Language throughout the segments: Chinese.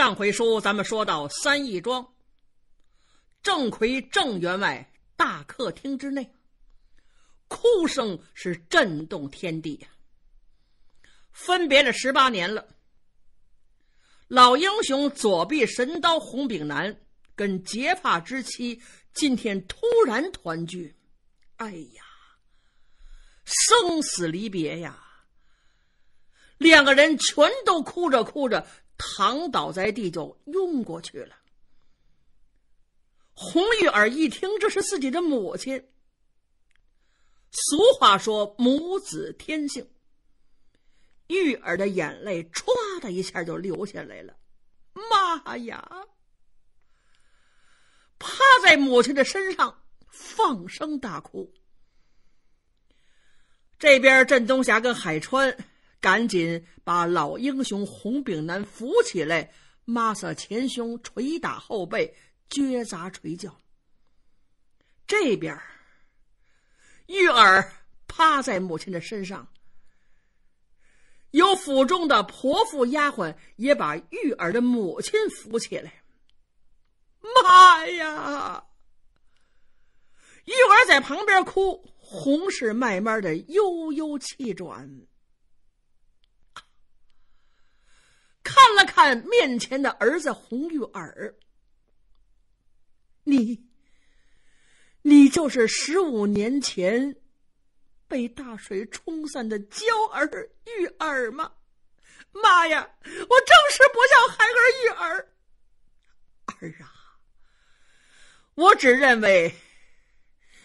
上回书咱们说到三义庄，郑奎郑员外大客厅之内，哭声是震动天地呀。分别了十八年了，老英雄左臂神刀洪炳南跟结发之妻今天突然团聚，哎呀，生死离别呀！两个人全都哭着哭着。躺倒在地就晕过去了。红玉儿一听这是自己的母亲，俗话说母子天性，玉儿的眼泪唰的一下就流下来了。妈呀！趴在母亲的身上放声大哭。这边镇东霞跟海川。赶紧把老英雄红炳南扶起来，抹擦前胸，捶打后背，撅砸捶叫。这边，玉儿趴在母亲的身上，有府中的婆妇丫鬟也把玉儿的母亲扶起来。妈呀！玉儿在旁边哭，红氏慢慢的悠悠气转。看面前的儿子红玉儿，你，你就是十五年前被大水冲散的娇儿玉儿吗？妈呀，我正是不叫孩儿玉儿。儿啊，我只认为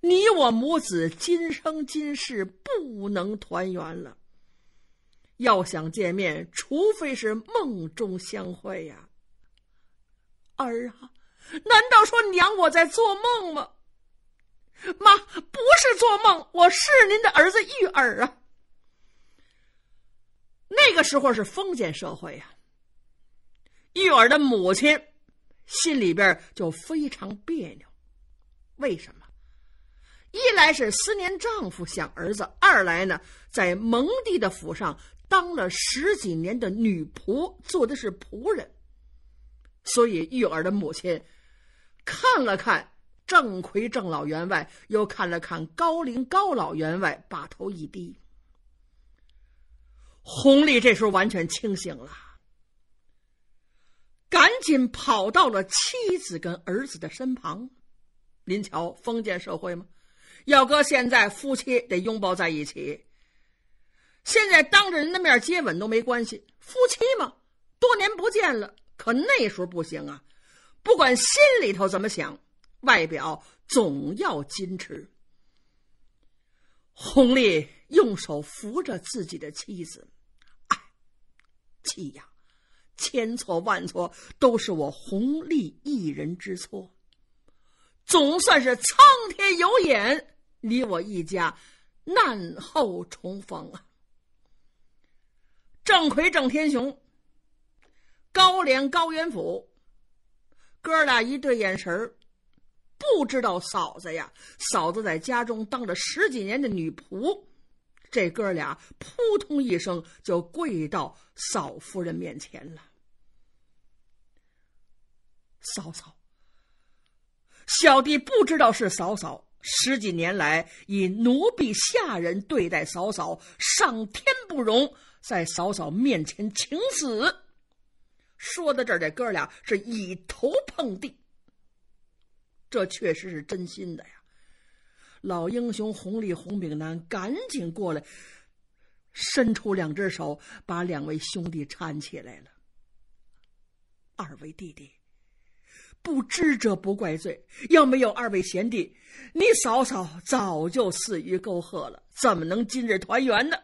你我母子今生今世不能团圆了。要想见面，除非是梦中相会呀。儿啊，难道说娘我在做梦吗？妈，不是做梦，我是您的儿子玉儿啊。那个时候是封建社会呀。玉儿的母亲心里边就非常别扭，为什么？一来是思念丈夫想儿子，二来呢，在蒙弟的府上。当了十几年的女仆，做的是仆人，所以玉儿的母亲看了看郑奎郑老员外，又看了看高龄高老员外，把头一低。弘历这时候完全清醒了，赶紧跑到了妻子跟儿子的身旁。您瞧，封建社会吗？要搁现在，夫妻得拥抱在一起。现在当着人的面接吻都没关系，夫妻嘛，多年不见了。可那时候不行啊，不管心里头怎么想，外表总要矜持。红利用手扶着自己的妻子，哎，气呀，千错万错都是我红利一人之错，总算是苍天有眼，你我一家难后重逢啊。郑奎、郑天雄、高廉、高元甫，哥俩一对眼神不知道嫂子呀？嫂子在家中当了十几年的女仆，这哥俩扑通一声就跪到嫂夫人面前了。嫂嫂，小弟不知道是嫂嫂十几年来以奴婢下人对待嫂嫂，上天不容。在嫂嫂面前请死。说到这儿，这哥俩是以头碰地，这确实是真心的呀。老英雄红利红炳南赶紧过来，伸出两只手，把两位兄弟搀起来了。二位弟弟，不知者不怪罪，要没有二位贤弟，你嫂嫂早就死于沟壑了，怎么能今日团圆呢？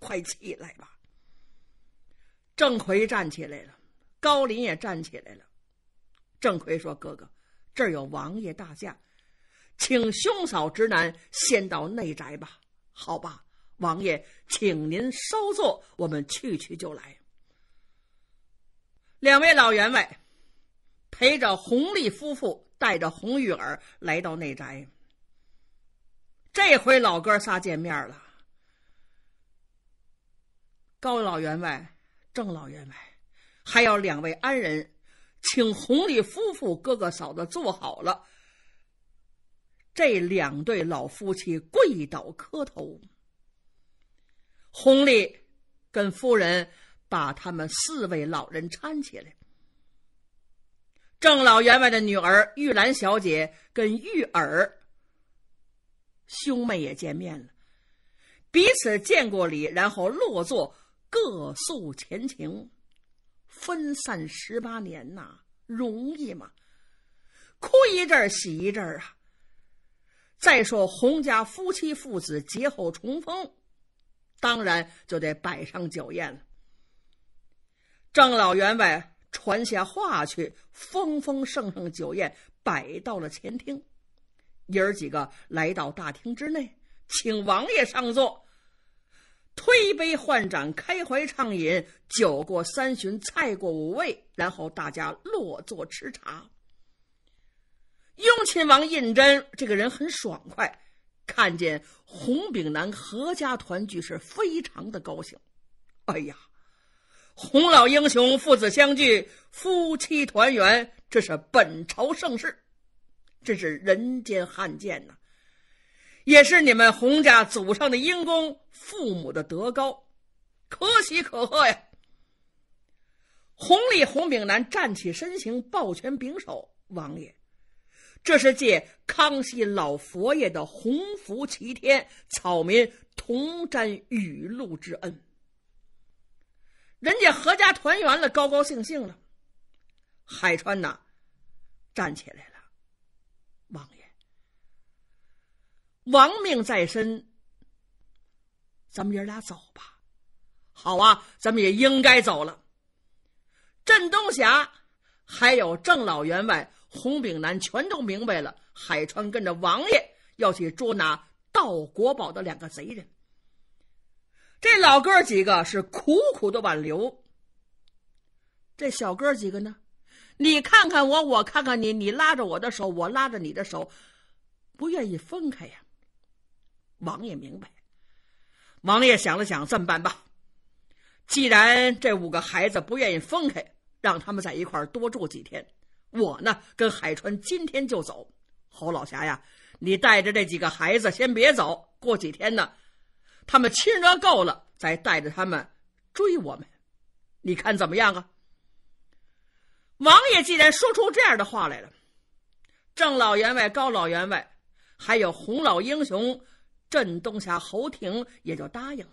快起来吧！郑奎站起来了，高林也站起来了。郑奎说：“哥哥，这儿有王爷大驾，请兄嫂直男先到内宅吧。”“好吧，王爷，请您稍坐，我们去去就来。”两位老员外陪着红丽夫妇，带着红玉儿来到内宅。这回老哥仨见面了。高老员外、郑老员外，还有两位安人，请红历夫妇哥哥嫂子坐好了。这两对老夫妻跪倒磕头，红历跟夫人把他们四位老人搀起来。郑老员外的女儿玉兰小姐跟玉儿兄妹也见面了，彼此见过礼，然后落座。各诉前情，分散十八年呐，容易吗？哭一阵，喜一阵啊！再说洪家夫妻父子劫后重逢，当然就得摆上酒宴了。郑老员外传下话去，丰丰盛盛酒宴摆到了前厅。爷儿几个来到大厅之内，请王爷上座。推杯换盏，开怀畅饮，酒过三巡，菜过五味，然后大家落座吃茶。雍亲王胤禛这个人很爽快，看见洪炳南合家团聚，是非常的高兴。哎呀，洪老英雄父子相聚，夫妻团圆，这是本朝盛世，这是人间罕见呐！也是你们洪家祖上的英功，父母的德高，可喜可贺呀！洪立、洪炳南站起身形，抱拳拱手：“王爷，这是借康熙老佛爷的洪福齐天，草民同沾雨露之恩。人家阖家团圆了，高高兴兴了。海川呐，站起来了。”亡命在身，咱们爷俩走吧。好啊，咱们也应该走了。镇东侠还有郑老员外、洪炳南全都明白了，海川跟着王爷要去捉拿盗国宝的两个贼人。这老哥几个是苦苦的挽留，这小哥几个呢？你看看我，我看看你，你拉着我的手，我拉着你的手，不愿意分开呀。王爷明白。王爷想了想，这么办吧，既然这五个孩子不愿意分开，让他们在一块儿多住几天。我呢，跟海川今天就走。侯老侠呀，你带着这几个孩子先别走，过几天呢，他们亲热够了，再带着他们追我们。你看怎么样啊？王爷既然说出这样的话来了，郑老员外、高老员外，还有洪老英雄。镇东侠侯廷也就答应了。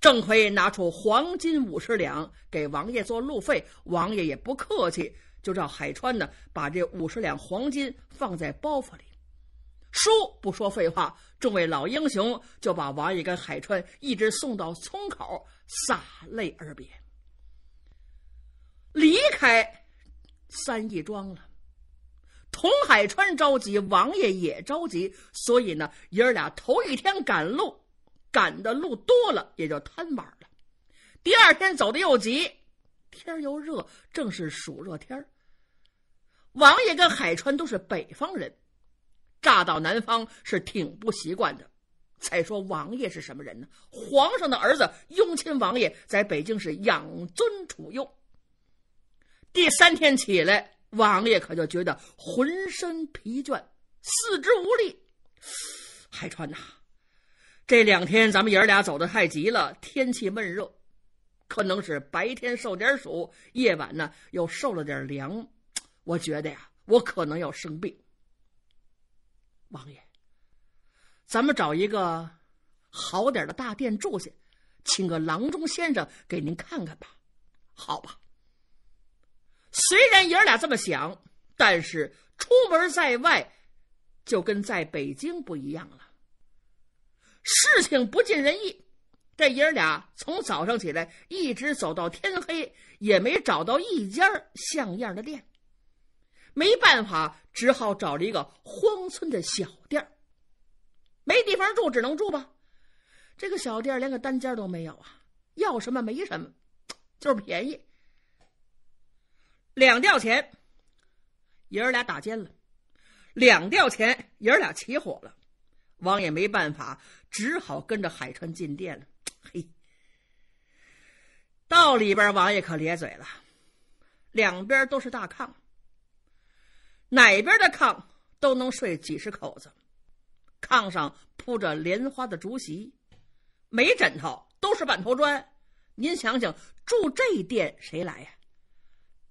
郑奎拿出黄金五十两给王爷做路费，王爷也不客气，就让海川呢把这五十两黄金放在包袱里。叔，不说废话，众位老英雄就把王爷跟海川一直送到村口，洒泪而别，离开三义庄了。佟海川着急，王爷也着急，所以呢，爷儿俩头一天赶路，赶的路多了，也就贪玩了。第二天走的又急，天又热，正是暑热天王爷跟海川都是北方人，乍到南方是挺不习惯的。再说王爷是什么人呢？皇上的儿子，雍亲王爷，在北京是养尊处优。第三天起来。王爷可就觉得浑身疲倦，四肢无力。海川呐，这两天咱们爷儿俩走的太急了，天气闷热，可能是白天受点暑，夜晚呢又受了点凉。我觉得呀，我可能要生病。王爷，咱们找一个好点的大殿住下，请个郎中先生给您看看吧。好吧。虽然爷俩这么想，但是出门在外，就跟在北京不一样了。事情不尽人意，这爷俩从早上起来一直走到天黑，也没找到一家像样的店。没办法，只好找了一个荒村的小店没地方住，只能住吧。这个小店连个单间都没有啊，要什么没什么，就是便宜。两吊钱，爷儿俩打尖了；两吊钱，爷儿俩起火了。王爷没办法，只好跟着海川进殿了。嘿，到里边，王爷可咧嘴了。两边都是大炕，哪边的炕都能睡几十口子。炕上铺着莲花的竹席，没枕头，都是板头砖。您想想，住这店谁来呀？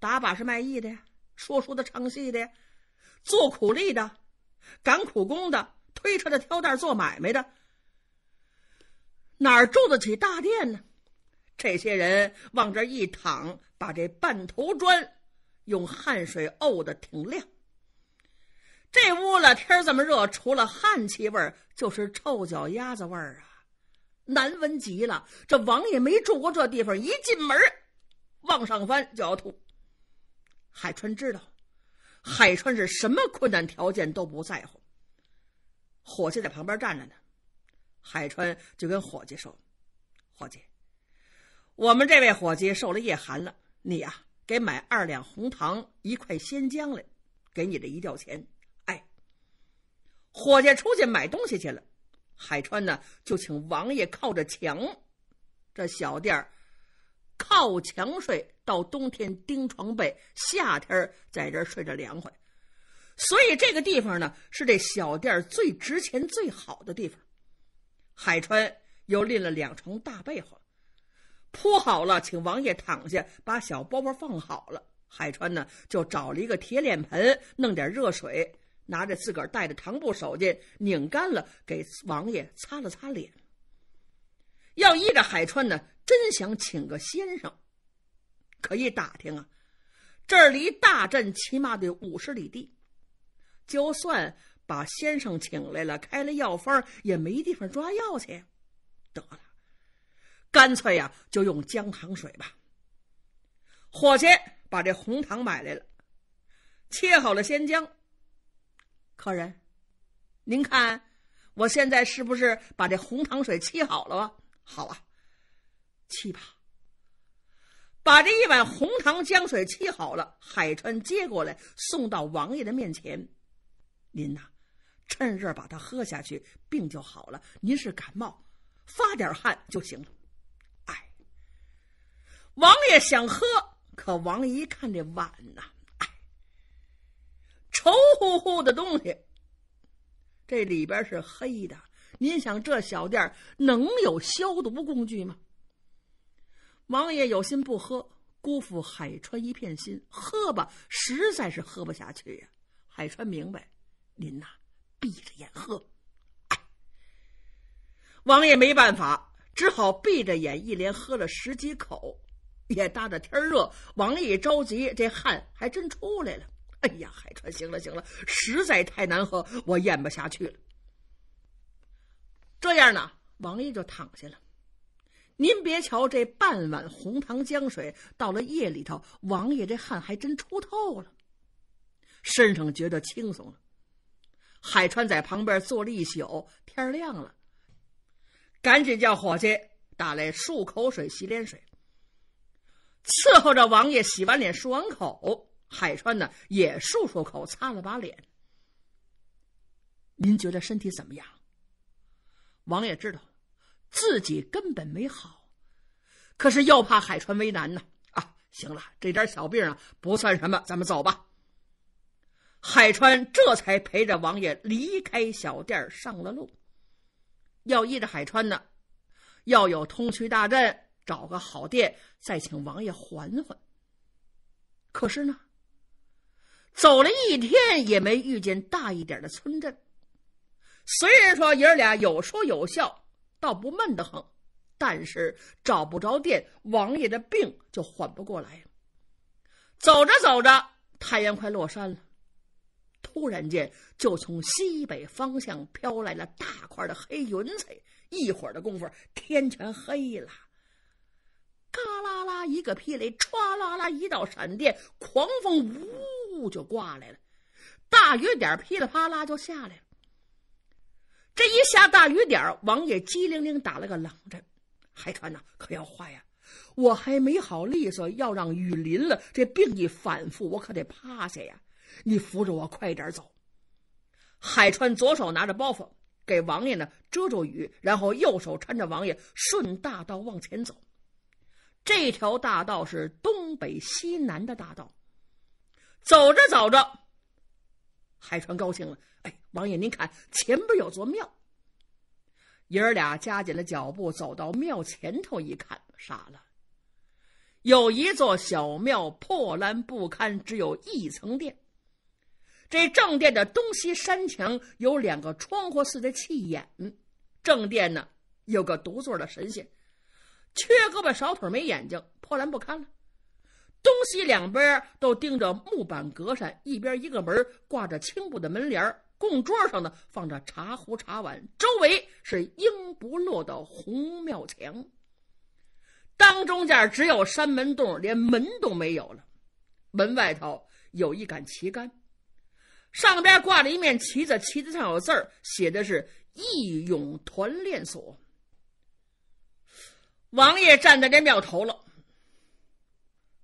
打把式卖艺的呀，说书的、唱戏的呀，做苦力的，赶苦工的，推车的、挑担做买卖的，哪儿住得起大殿呢？这些人往这一躺，把这半头砖用汗水沤的挺亮。这屋了天这么热，除了汗气味儿，就是臭脚丫子味儿啊，难闻极了。这王爷没住过这地方，一进门往上翻就要吐。海川知道，海川是什么困难条件都不在乎。伙计在旁边站着呢，海川就跟伙计说：“伙计，我们这位伙计受了夜寒了，你呀，给买二两红糖一块鲜姜来，给你这一吊钱。”哎，伙计出去买东西去了，海川呢就请王爷靠着墙，这小店儿靠墙睡。到冬天钉床被，夏天在这睡着凉快，所以这个地方呢是这小店最值钱、最好的地方。海川又拎了两床大被子，铺好了，请王爷躺下，把小包包放好了。海川呢就找了一个铁脸盆，弄点热水，拿着自个儿带的糖布手巾拧干了，给王爷擦了擦脸。要依着海川呢，真想请个先生。可一打听啊，这儿离大镇起码得五十里地，就算把先生请来了，开了药方也没地方抓药去。得了，干脆呀就用姜糖水吧。伙计，把这红糖买来了，切好了鲜姜。客人，您看我现在是不是把这红糖水沏好了啊？好啊，沏吧。把这一碗红糖姜水沏好了，海川接过来送到王爷的面前。您呐，趁热把它喝下去，病就好了。您是感冒，发点汗就行了。哎，王爷想喝，可王一看这碗呐，哎，稠乎乎的东西，这里边是黑的。您想，这小店能有消毒工具吗？王爷有心不喝，辜负海川一片心，喝吧，实在是喝不下去呀。海川明白，您呐，闭着眼喝。王爷没办法，只好闭着眼，一连喝了十几口。也搭着天热，王爷着急，这汗还真出来了。哎呀，海川，行了行了，实在太难喝，我咽不下去了。这样呢，王爷就躺下了。您别瞧这半碗红糖浆水，到了夜里头，王爷这汗还真出透了，身上觉得轻松了。海川在旁边坐了一宿，天亮了，赶紧叫伙计打来漱口水、洗脸水，伺候着王爷洗完脸、漱完口。海川呢也漱漱口，擦了把脸。您觉得身体怎么样？王爷知道。自己根本没好，可是又怕海川为难呢。啊，行了，这点小病啊不算什么，咱们走吧。海川这才陪着王爷离开小店，上了路。要依着海川呢，要有通衢大镇，找个好店，再请王爷缓缓。可是呢，走了一天也没遇见大一点的村镇。虽然说爷儿俩有说有笑。倒不闷得很，但是找不着电，王爷的病就缓不过来。走着走着，太阳快落山了，突然间就从西北方向飘来了大块的黑云彩，一会儿的功夫天全黑了。嘎啦啦一个霹雷，歘啦啦一道闪电，狂风呜就刮来了，大雨点噼里啪啦就下来了。这一下大雨点儿，王爷机灵灵打了个冷战。海川呐，可要坏呀！我还没好利索，要让雨淋了，这病一反复，我可得趴下呀！你扶着我，快点走。海川左手拿着包袱给王爷呢遮住雨，然后右手搀着王爷顺大道往前走。这条大道是东北西南的大道。走着走着，海川高兴了。哎，王爷，您看前边有座庙。爷儿俩加紧了脚步，走到庙前头一看，傻了。有一座小庙，破烂不堪，只有一层殿。这正殿的东西山墙有两个窗户似的气眼，正殿呢有个独坐的神仙，缺胳膊少腿，没眼睛，破烂不堪了。东西两边都钉着木板格扇，一边一个门，挂着青布的门帘供桌上呢放着茶壶茶碗，周围是映不落的红庙墙。当中间只有山门洞，连门都没有了。门外头有一杆旗杆，上边挂着一面旗子，旗子上有字儿，写的是“义勇团练所”。王爷站在这庙头了，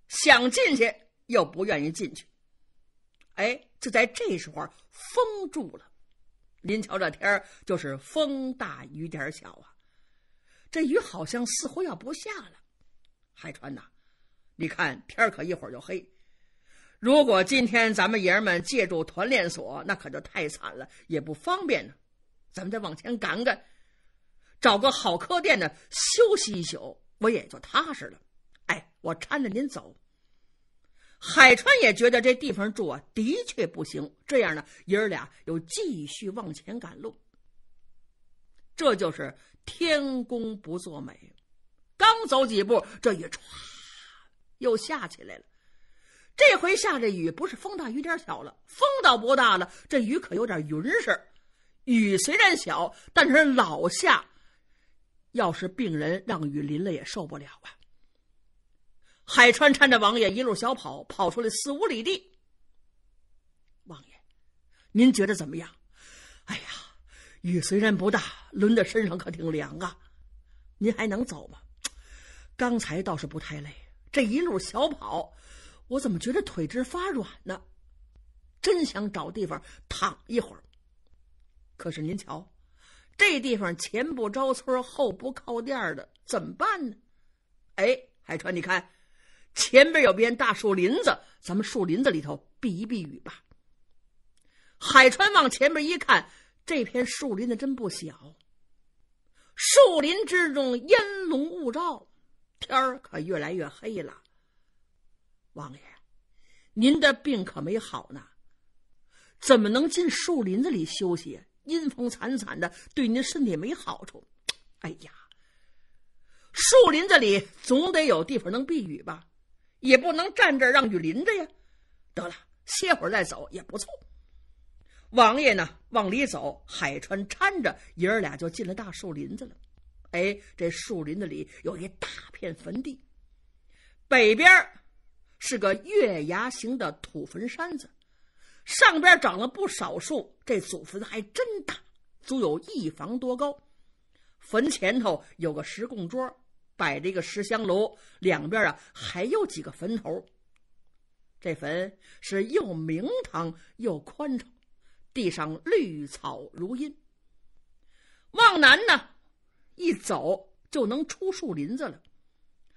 想进去又不愿意进去，哎。就在这时候，封住了。您瞧，这天儿就是风大雨点小啊。这雨好像似乎要不下了。海川呐，你看天儿可一会儿就黑。如果今天咱们爷儿们借助团练所，那可就太惨了，也不方便呢。咱们再往前赶赶，找个好客店的休息一宿，我也就踏实了。哎，我搀着您走。海川也觉得这地方住啊，的确不行。这样呢，爷儿俩又继续往前赶路。这就是天公不作美，刚走几步，这雨唰又下起来了。这回下这雨不是风大雨点小了，风倒不大了，这雨可有点云实。雨虽然小，但是老下，要是病人让雨淋了，也受不了啊。海川搀着王爷一路小跑，跑出来四五里地。王爷，您觉得怎么样？哎呀，雨虽然不大，轮的身上可挺凉啊。您还能走吗？刚才倒是不太累，这一路小跑，我怎么觉得腿直发软呢？真想找地方躺一会儿。可是您瞧，这地方前不着村后不靠店的，怎么办呢？哎，海川，你看。前边有片大树林子，咱们树林子里头避一避雨吧。海川往前边一看，这片树林子真不小。树林之中烟笼雾罩，天儿可越来越黑了。王爷，您的病可没好呢，怎么能进树林子里休息？阴风惨惨的，对您身体没好处。哎呀，树林子里总得有地方能避雨吧？也不能站这儿让雨淋着呀，得了，歇会儿再走也不错。王爷呢，往里走，海川搀着爷儿俩就进了大树林子了。哎，这树林子里有一大片坟地，北边是个月牙形的土坟山子，上边长了不少树。这祖坟还真大，足有一房多高。坟前头有个石供桌。摆着一个石香炉，两边啊还有几个坟头。这坟是又明堂又宽敞，地上绿草如茵。往南呢，一走就能出树林子了。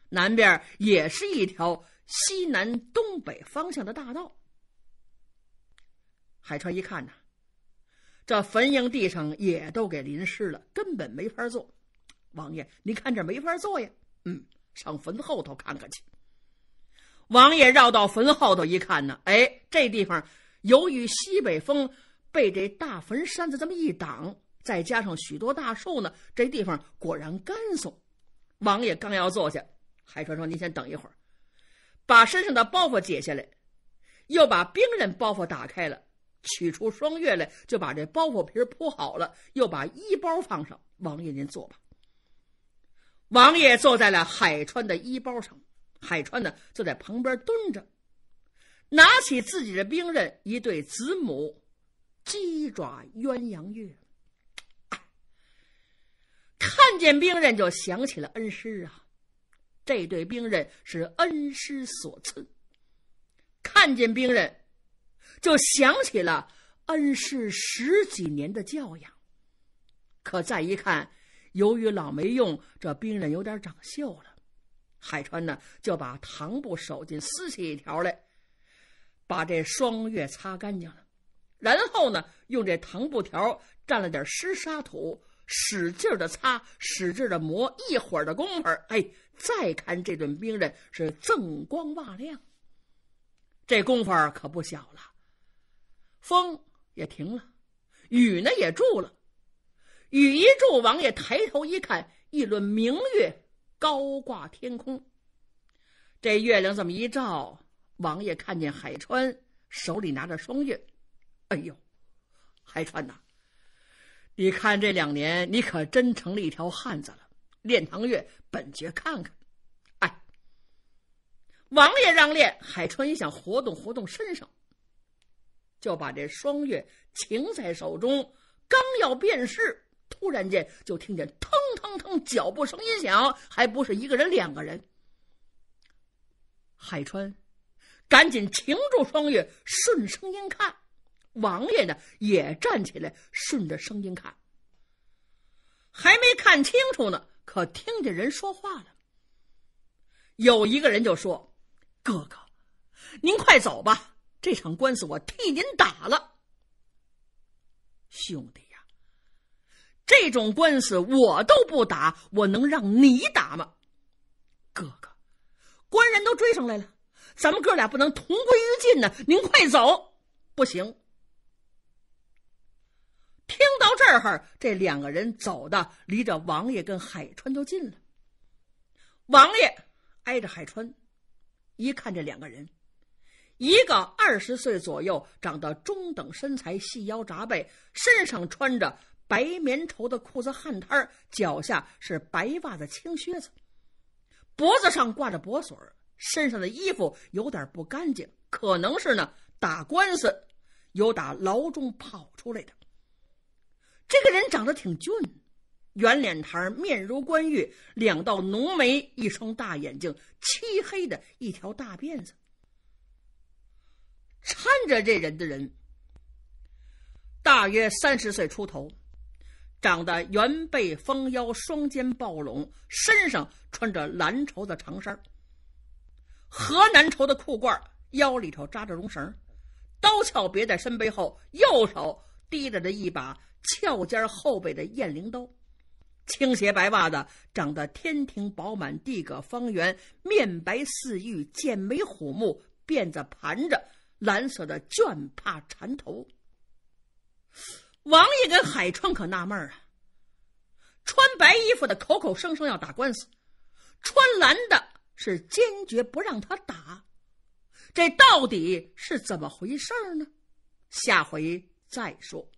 南边也是一条西南东北方向的大道。海川一看呐，这坟茔地上也都给淋湿了，根本没法坐。王爷，你看这没法坐呀。嗯，上坟后头看看去。王爷绕到坟后头一看呢，哎，这地方由于西北风被这大坟山子这么一挡，再加上许多大树呢，这地方果然干松。王爷刚要坐下，海川说：“您先等一会儿，把身上的包袱解下来，又把兵刃包袱打开了，取出双月来，就把这包袱皮铺好了，又把衣包放上。王爷您坐吧。”王爷坐在了海川的衣包上，海川呢坐在旁边蹲着，拿起自己的兵刃一对子母鸡爪鸳鸯钺。看见兵刃就想起了恩师啊，这对兵刃是恩师所赐。看见兵刃就想起了恩师十几年的教养，可再一看。由于老没用，这兵刃有点长锈了。海川呢，就把唐布手巾撕起一条来，把这双月擦干净了。然后呢，用这唐布条蘸了点湿沙土，使劲的擦，使劲的磨。一会儿的功夫，哎，再看这顿兵刃是锃光瓦亮。这功夫可不小了。风也停了，雨呢也住了。雨一柱王爷抬头一看，一轮明月高挂天空。这月亮这么一照，王爷看见海川手里拿着双月，哎呦，海川呐，你看这两年你可真成了一条汉子了，练堂月本爵看看。哎，王爷让练海川也想活动活动身上，就把这双月擎在手中，刚要便是，突然间，就听见腾腾腾脚步声音响，还不是一个人，两个人。海川赶紧停住双月，顺声音看，王爷呢也站起来，顺着声音看。还没看清楚呢，可听见人说话了。有一个人就说：“哥哥，您快走吧，这场官司我替您打了，兄弟。”这种官司我都不打，我能让你打吗？哥哥，官人都追上来了，咱们哥俩不能同归于尽呢。您快走！不行。听到这儿，这两个人走的离着王爷跟海川就近了。王爷挨着海川，一看这两个人，一个二十岁左右，长得中等身材，细腰扎背，身上穿着。白棉绸的裤子，汗摊儿，脚下是白袜子、青靴子，脖子上挂着脖锁儿，身上的衣服有点不干净，可能是呢打官司，有打牢中跑出来的。这个人长得挺俊，圆脸盘儿，面如冠玉，两道浓眉，一双大眼睛，漆黑的，一条大辫子。搀着这人的人，大约三十岁出头。长得圆背丰腰双肩抱拢，身上穿着蓝绸的长衫河南绸的裤褂，腰里头扎着绒绳，刀鞘别在身背后，右手提着的一把翘尖后背的雁翎刀，青鞋白袜子，长得天庭饱满地阁方圆，面白似玉，剑眉虎目，辫子盘着蓝色的绢帕缠头。王爷跟海川可纳闷啊，穿白衣服的口口声声要打官司，穿蓝的是坚决不让他打，这到底是怎么回事呢？下回再说。